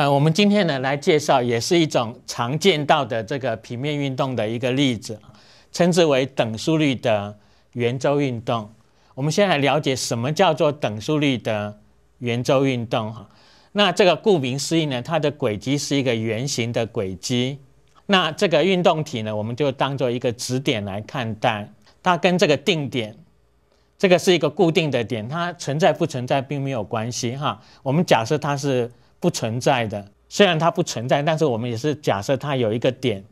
呃，我们今天呢来介绍也是一种常见到的这个平面运动的一个例子，称之为等速率的圆周运动。我们先来了解什么叫做等速率的圆周运动哈。那这个顾名思义呢，它的轨迹是一个圆形的轨迹。那这个运动体呢，我们就当做一个指点来看待，它跟这个定点，这个是一个固定的点，它存在不存在并没有关系哈。我们假设它是。不存在的。虽然它不存在，但是我们也是假设它有一个点，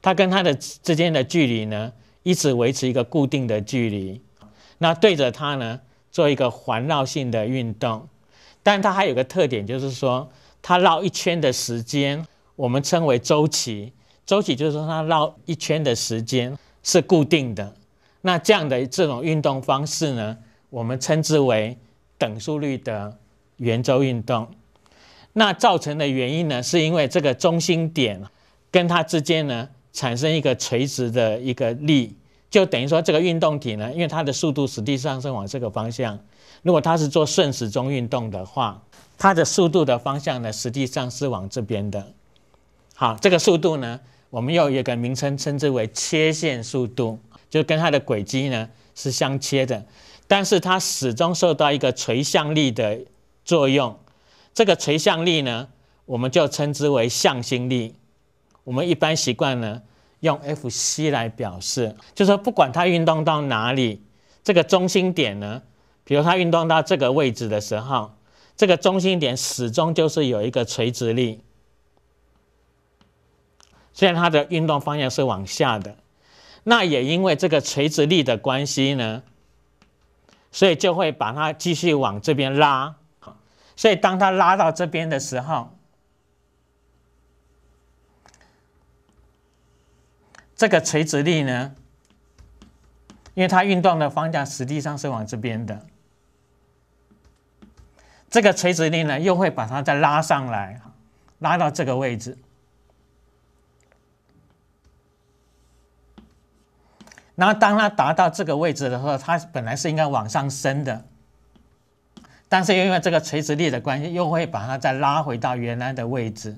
它跟它的之间的距离呢，一直维持一个固定的距离。那对着它呢，做一个环绕性的运动。但它还有个特点，就是说它绕一圈的时间，我们称为周期。周期就是说它绕一圈的时间是固定的。那这样的这种运动方式呢，我们称之为等速率的圆周运动。那造成的原因呢，是因为这个中心点跟它之间呢产生一个垂直的一个力，就等于说这个运动体呢，因为它的速度实际上是往这个方向，如果它是做顺时钟运动的话，它的速度的方向呢实际上是往这边的。好，这个速度呢，我们又有个名称，称之为切线速度，就跟它的轨迹呢是相切的，但是它始终受到一个垂向力的作用。这个垂向力呢，我们就称之为向心力。我们一般习惯呢，用 F_c 来表示。就是说，不管它运动到哪里，这个中心点呢，比如它运动到这个位置的时候，这个中心点始终就是有一个垂直力。虽然它的运动方向是往下的，那也因为这个垂直力的关系呢，所以就会把它继续往这边拉。所以，当它拉到这边的时候，这个垂直力呢，因为它运动的方向实际上是往这边的，这个垂直力呢，又会把它再拉上来，拉到这个位置。然后，当它达到这个位置的时候，它本来是应该往上升的。但是因为这个垂直力的关系，又会把它再拉回到原来的位置。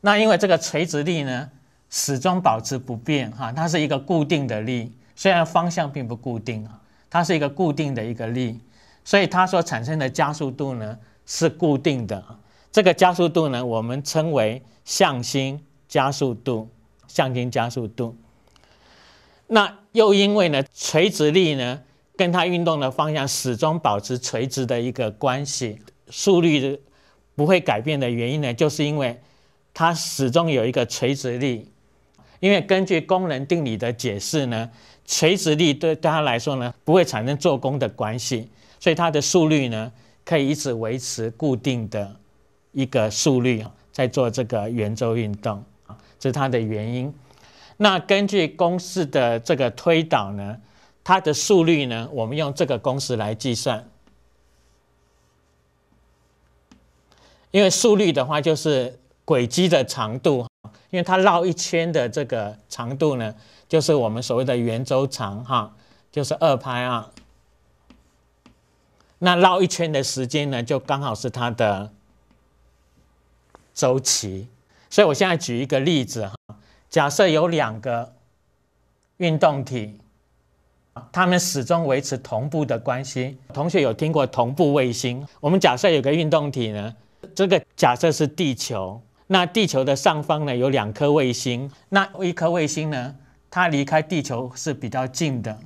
那因为这个垂直力呢，始终保持不变哈，它是一个固定的力，虽然方向并不固定啊，它是一个固定的一个力，所以它所产生的加速度呢是固定的。这个加速度呢，我们称为向心加速度，向心加速度。那又因为呢，垂直力呢？跟它运动的方向始终保持垂直的一个关系，速率不会改变的原因呢，就是因为它始终有一个垂直力，因为根据功能定理的解释呢，垂直力对对它来说呢不会产生做功的关系，所以它的速率呢可以一直维持固定的一个速率在做这个圆周运动，这是它的原因。那根据公式的这个推导呢？它的速率呢？我们用这个公式来计算，因为速率的话就是轨迹的长度，因为它绕一圈的这个长度呢，就是我们所谓的圆周长哈，就是二拍啊。那绕一圈的时间呢，就刚好是它的周期。所以我现在举一个例子哈，假设有两个运动体。他们始终维持同步的关系。同学有听过同步卫星？我们假设有个运动体呢，这个假设是地球。那地球的上方呢有两颗卫星，那一颗卫星呢，它离开地球是比较近的。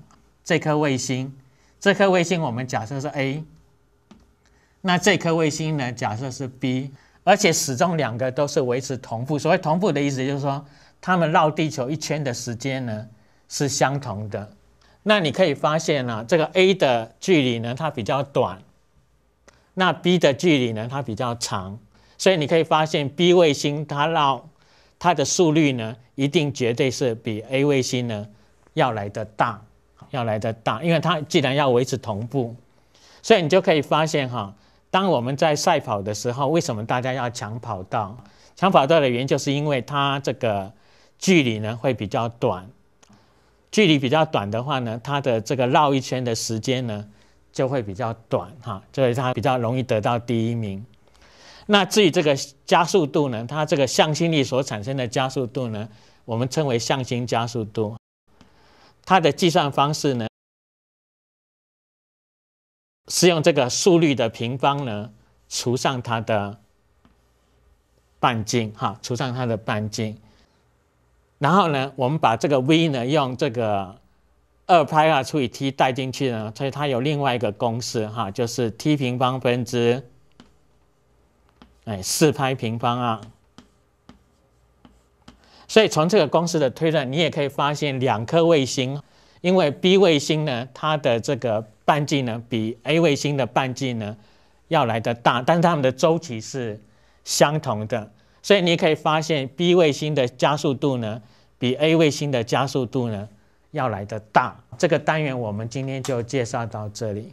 这颗卫星，这颗卫星我们假设是 A。那这颗卫星呢，假设是 B，而且始终两个都是维持同步。所谓同步的意思就是说，他们绕地球一圈的时间呢是相同的。那你可以发现啊，这个 A 的距离呢，它比较短；那 B 的距离呢，它比较长。所以你可以发现，B 卫星它绕它的速率呢，一定绝对是比 A 卫星呢要来的大，要来的大。因为它既然要维持同步，所以你就可以发现哈，当我们在赛跑的时候，为什么大家要抢跑道？抢跑道的原因就是因为它这个距离呢会比较短。距离比较短的话呢，它的这个绕一圈的时间呢就会比较短哈，所以它比较容易得到第一名。那至于这个加速度呢，它这个向心力所产生的加速度呢，我们称为向心加速度。它的计算方式呢是用这个速率的平方呢除上它的半径哈，除上它的半径。然后呢，我们把这个 v 呢用这个二派 r 除以 t 代进去呢，所以它有另外一个公式哈，就是 t 平方分之哎四派平方啊。所以从这个公式的推论，你也可以发现，两颗卫星，因为 B 卫星呢它的这个半径呢比 A 卫星的半径呢要来的大，但是它们的周期是相同的。所以你可以发现，B 卫星的加速度呢，比 A 卫星的加速度呢要来的大。这个单元我们今天就介绍到这里。